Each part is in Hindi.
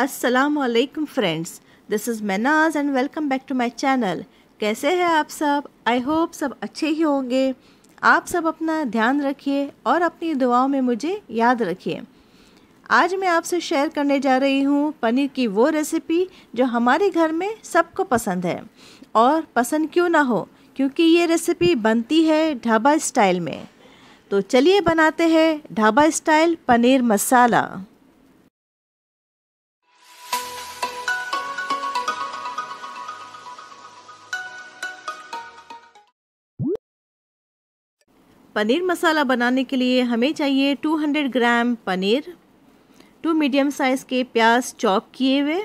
असलकम friends this is Menaz and welcome back to my channel कैसे हैं आप सब आई होप सब अच्छे ही होंगे आप सब अपना ध्यान रखिए और अपनी दुआओं में मुझे याद रखिए आज मैं आपसे शेयर करने जा रही हूँ पनीर की वो रेसिपी जो हमारे घर में सबको पसंद है और पसंद क्यों ना हो क्योंकि ये रेसिपी बनती है ढाबा स्टाइल में तो चलिए बनाते हैं ढाबा स्टाइल पनीर मसाला पनीर मसाला बनाने के लिए हमें चाहिए 200 gram paneer two medium size के प्याज चॉप किए हुए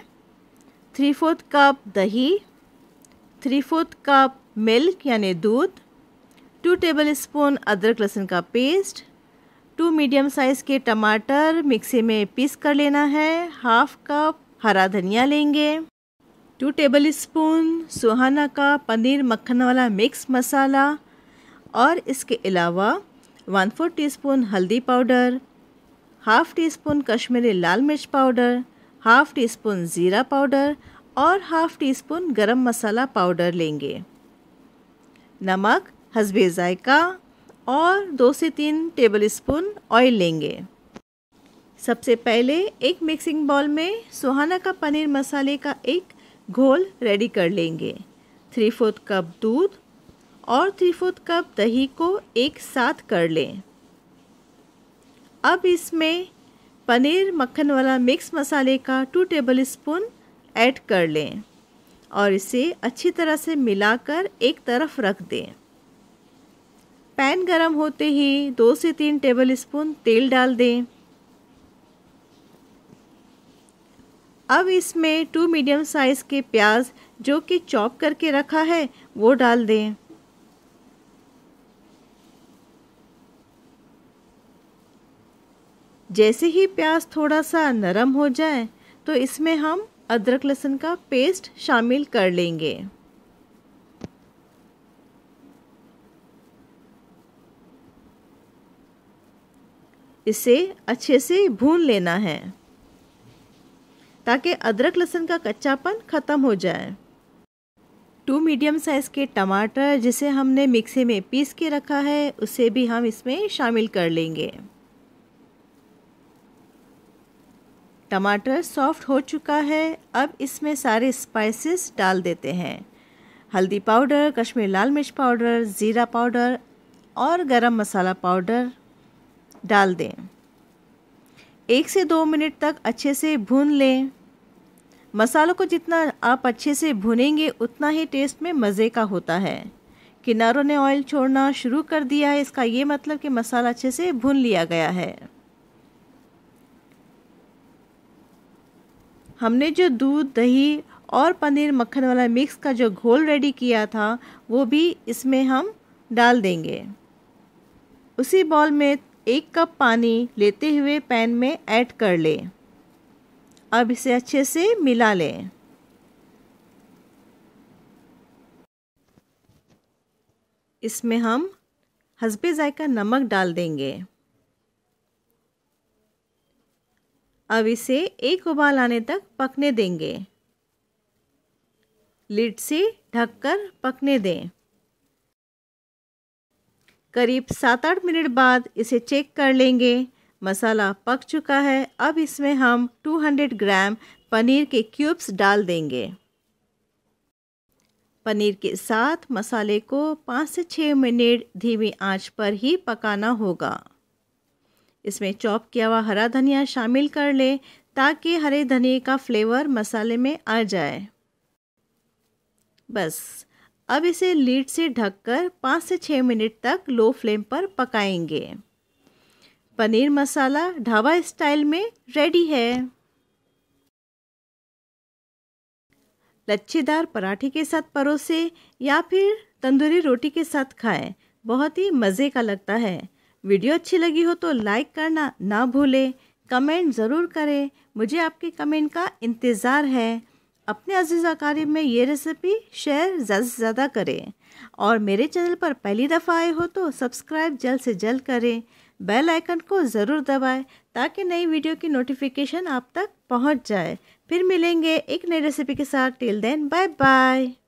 थ्री फोर्थ कप दही थ्री फोर्थ कप मिल्क यानी दूध टू टेबल स्पून अदरक लहसुन का पेस्ट टू मीडियम साइज़ के टमाटर मिक्सी में पीस कर लेना है हाफ कप हरा धनिया लेंगे टू टेबल स्पून सुहाना का पनीर मक्खन वाला मिक्स मसाला और इसके अलावा वन फोर टी स्पून हल्दी powder half teaspoon Kashmiri लाल मिर्च पाउडर हाफ़ टी स्पून ज़ीरा पाउडर और half teaspoon garam masala powder लेंगे नमक हसबे ज़ायका और दो से तीन टेबल स्पून ऑयल लेंगे सबसे पहले एक मिक्सिंग बॉल में सुहाना का पनीर मसाले का एक घोल रेडी कर लेंगे थ्री फोर्थ कप दूध और थ्री फोर्थ कप दही को एक साथ कर लें अब इसमें पनीर मक्खन वाला मिक्स मसाले का टू टेबल स्पून ऐड कर लें और इसे अच्छी तरह से मिलाकर एक तरफ रख दें पैन गरम होते ही दो से तीन टेबल स्पून तेल डाल दें अब इसमें टू मीडियम साइज़ के प्याज जो कि चॉप करके रखा है वो डाल दें जैसे ही प्याज थोड़ा सा नरम हो जाए तो इसमें हम अदरक लहसुन का पेस्ट शामिल कर लेंगे इसे अच्छे से भून लेना है ताकि अदरक लहसुन का कच्चापन ख़त्म हो जाए टू मीडियम साइज़ के टमाटर जिसे हमने मिक्सी में पीस के रखा है उसे भी हम इसमें शामिल कर लेंगे टमाटर सॉफ्ट हो चुका है अब इसमें सारे स्पाइसेस डाल देते हैं हल्दी पाउडर कश्मीर लाल मिर्च पाउडर ज़ीरा पाउडर और गरम मसाला पाउडर डाल दें एक से दो मिनट तक अच्छे से भून लें मसालों को जितना आप अच्छे से भुनेंगे उतना ही टेस्ट में मज़े का होता है किनारों ने ऑयल छोड़ना शुरू कर दिया है इसका ये मतलब कि मसाला अच्छे से भून लिया गया है हमने जो दूध दही और पनीर मक्खन वाला मिक्स का जो घोल रेडी किया था वो भी इसमें हम डाल देंगे उसी बॉल में एक कप पानी लेते हुए पैन में ऐड कर लें अब इसे अच्छे से मिला लें इसमें हम हसबे जायका नमक डाल देंगे अब इसे एक उबाल आने तक पकने देंगे लिड से ढककर पकने दें करीब सात आठ मिनट बाद इसे चेक कर लेंगे मसाला पक चुका है अब इसमें हम 200 ग्राम पनीर के क्यूब्स डाल देंगे पनीर के साथ मसाले को पाँच से छः मिनट धीमी आंच पर ही पकाना होगा इसमें चॉप किया हुआ हरा धनिया शामिल कर लें ताकि हरे धनिए का फ्लेवर मसाले में आ जाए बस अब इसे लीड से ढककर पाँच से छः मिनट तक लो फ्लेम पर पकाएंगे पनीर मसाला ढाबा स्टाइल में रेडी है लच्छेदार पराठे के साथ परोसे या फिर तंदूरी रोटी के साथ खाएं बहुत ही मज़े का लगता है वीडियो अच्छी लगी हो तो लाइक करना ना भूलें कमेंट ज़रूर करें मुझे आपके कमेंट का इंतज़ार है अपने अजीज़ अकारीब में ये रेसिपी शेयर ज़्यादा से ज़्यादा करें और मेरे चैनल पर पहली दफ़ा आए हो तो सब्सक्राइब जल्द से जल्द करें बेल आइकन को ज़रूर दबाएं ताकि नई वीडियो की नोटिफिकेशन आप तक पहुंच जाए फिर मिलेंगे एक नई रेसिपी के साथ टिल देन बाय बाय